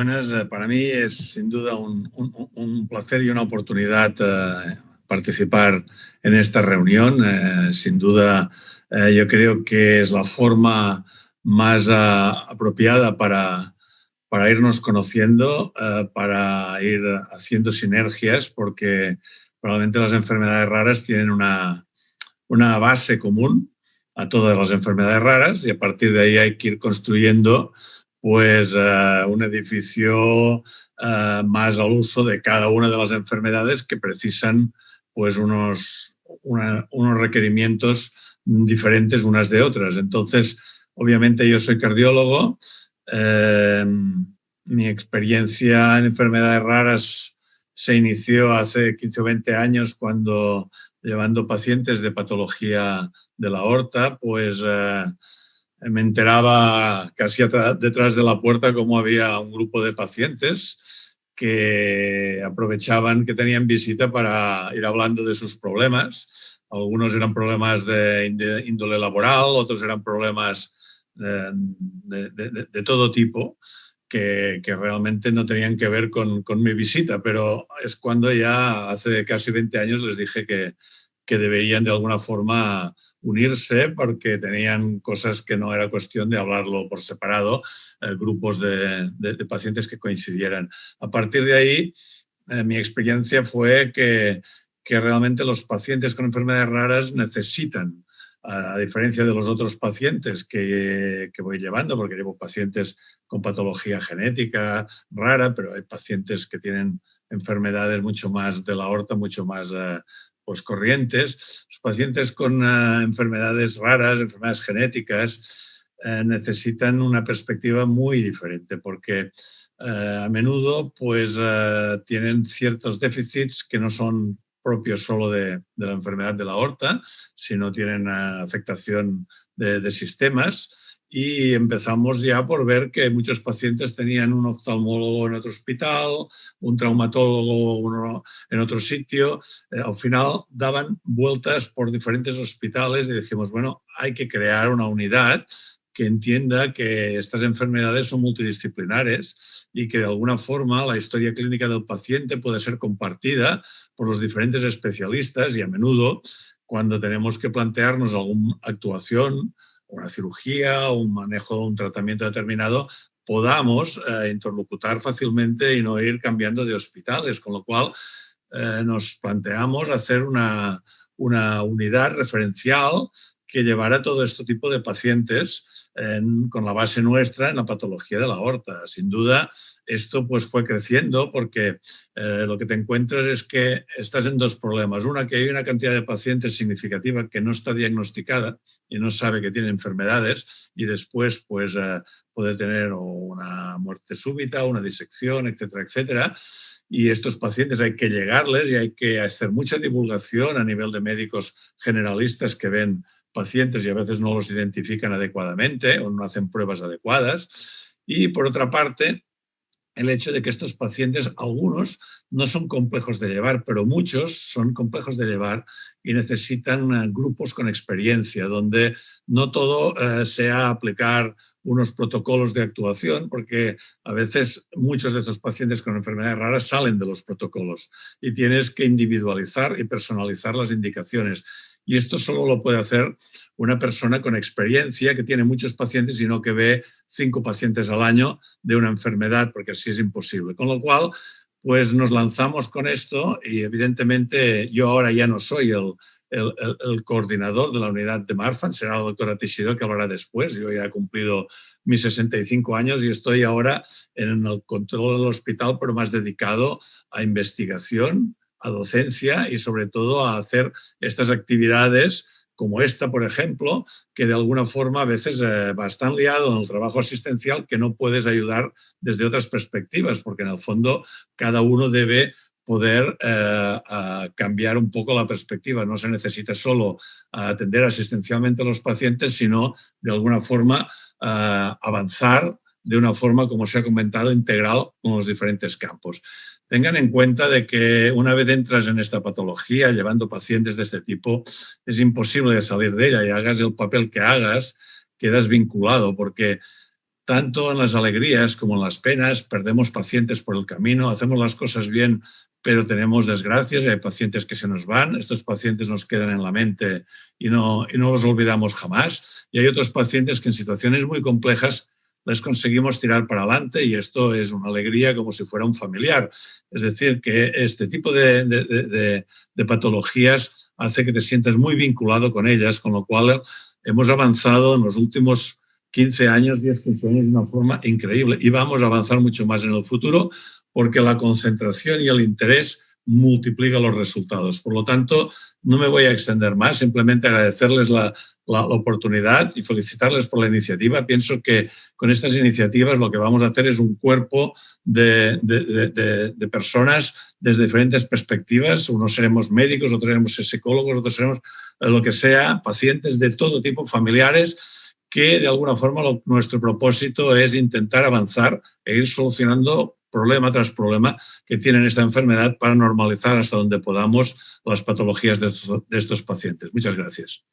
Buenas, eh, para mí es sin duda un, placer y una oportunidad eh, participar en esta reunión. Eh, sin duda, yo creo que es la forma más apropiada para, irnos conociendo, para ir haciendo sinergias, porque probablemente las enfermedades raras tienen una, una base común a todas las enfermedades raras y a partir de ahí hay que ir construyendo pues eh, un edificio eh, más al uso de cada una de las enfermedades que precisan pues unos, unos requerimientos diferentes unas de otras. Entonces, obviamente yo soy cardiólogo, eh, mi experiencia en enfermedades raras se inició hace 15 o 20 años cuando llevando pacientes de patología de la aorta, pues me enteraba casi detrás de la puerta cómo había un grupo de pacientes que aprovechaban que tenían visita para ir hablando de sus problemas. Algunos eran problemas de índole laboral, otros eran problemas eh, de, todo tipo. Que, realmente no tenían que ver con, con, mi visita, pero es cuando ya hace casi 20 años les dije que, que deberían de alguna forma unirse porque tenían cosas que no era cuestión de hablarlo por separado, eh, grupos de, pacientes que coincidieran. A partir de ahí, eh, mi experiencia fue que, realmente los pacientes con enfermedades raras necesitan a diferencia de los otros pacientes que, voy llevando, porque llevo pacientes con patología genética rara, pero hay pacientes que tienen enfermedades mucho más de la aorta, mucho más eh, los pues, corrientes, los pacientes con eh, enfermedades raras, enfermedades genéticas, eh, necesitan una perspectiva muy diferente porque eh, a menudo pues, tienen ciertos déficits que no son propios solo de, la enfermedad de la aorta, sino tienen afectación de, de sistemas y empezamos ya por ver que muchos pacientes tenían un oftalmólogo en otro hospital, un traumatólogo en otro sitio. Eh, al final daban vueltas por diferentes hospitales y dijimos, bueno, hay que crear una unidad que entienda que estas enfermedades son multidisciplinares y que de alguna forma la historia clínica del paciente puede ser compartida por los diferentes especialistas y a menudo cuando tenemos que plantearnos alguna actuación una cirugía, un manejo, un tratamiento determinado, podamos eh, interlocutar fácilmente y no ir cambiando de hospitales, con lo cual eh, nos planteamos hacer una, una unidad referencial que llevará todo este tipo de pacientes con la base nuestra en la patología de la aorta. Sin duda, esto pues fue creciendo porque eh, lo que te encuentras es que estás en dos problemas. Una, que hay una cantidad de pacientes significativa que no está diagnosticada y no sabe que tiene enfermedades y después pues eh, puede tener una muerte súbita, una disección, etcétera, etcétera y estos pacientes hay que llegarles y hay que hacer mucha divulgación a nivel de médicos generalistas que ven pacientes y a veces no los identifican adecuadamente o no hacen pruebas adecuadas. Y por otra parte, el hecho de que estos pacientes, algunos, no son complejos de llevar, pero muchos son complejos de llevar y necesitan eh, grupos con experiencia, donde no todo eh, sea aplicar unos protocolos de actuación, porque a veces muchos de estos pacientes con enfermedades raras salen de los protocolos y tienes que individualizar y personalizar las indicaciones. Y esto solo lo puede hacer una persona con experiencia que tiene muchos pacientes y no que ve cinco pacientes al año de una enfermedad, porque así es imposible. Con lo cual, pues nos lanzamos con esto y evidentemente yo ahora ya no soy el, coordinador de la unidad de Marfan, será la doctora Teixidó que hablará después. Yo ya he cumplido mis 65 años y estoy ahora en el control del hospital, pero más dedicado a investigación, a docencia y sobre todo a hacer estas actividades como esta, por ejemplo, que de alguna forma a veces eh, tan liado en el trabajo asistencial que no puedes ayudar desde otras perspectivas, porque en el fondo cada uno debe poder eh, cambiar un poco la perspectiva. No se necesita solo eh, atender asistencialmente a los pacientes, sino de alguna forma eh, avanzar de una forma, como se ha comentado, integral con los diferentes campos tengan en cuenta de que una vez entras en esta patología llevando pacientes de este tipo, es imposible salir de ella y hagas el papel que hagas, quedas vinculado porque tanto en las alegrías como en las penas perdemos pacientes por el camino, hacemos las cosas bien, pero tenemos desgracias hay pacientes que se nos van, estos pacientes nos quedan en la mente y no, y no los olvidamos jamás, y hay otros pacientes que en situaciones muy complejas les conseguimos tirar para adelante y esto es una alegría como si fuera un familiar. Es decir, que este tipo de, patologías hace que te sientas muy vinculado con ellas, con lo cual hemos avanzado en los últimos 15 años, 10, 15 años de una forma increíble y vamos a avanzar mucho más en el futuro porque la concentración y el interés multiplica los resultados. Por lo tanto, no me voy a extender más, simplemente agradecerles la, oportunidad y felicitarles por la iniciativa. Pienso que con estas iniciativas lo que vamos a hacer es un cuerpo de, de, de, personas desde diferentes perspectivas. Unos seremos médicos, otros seremos psicólogos, otros seremos lo que sea, pacientes de todo tipo, familiares que de alguna forma nuestro propósito es intentar avanzar e ir solucionando problema tras problema que tienen esta enfermedad para normalizar hasta donde podamos las patologías de estos pacientes. Muchas gracias.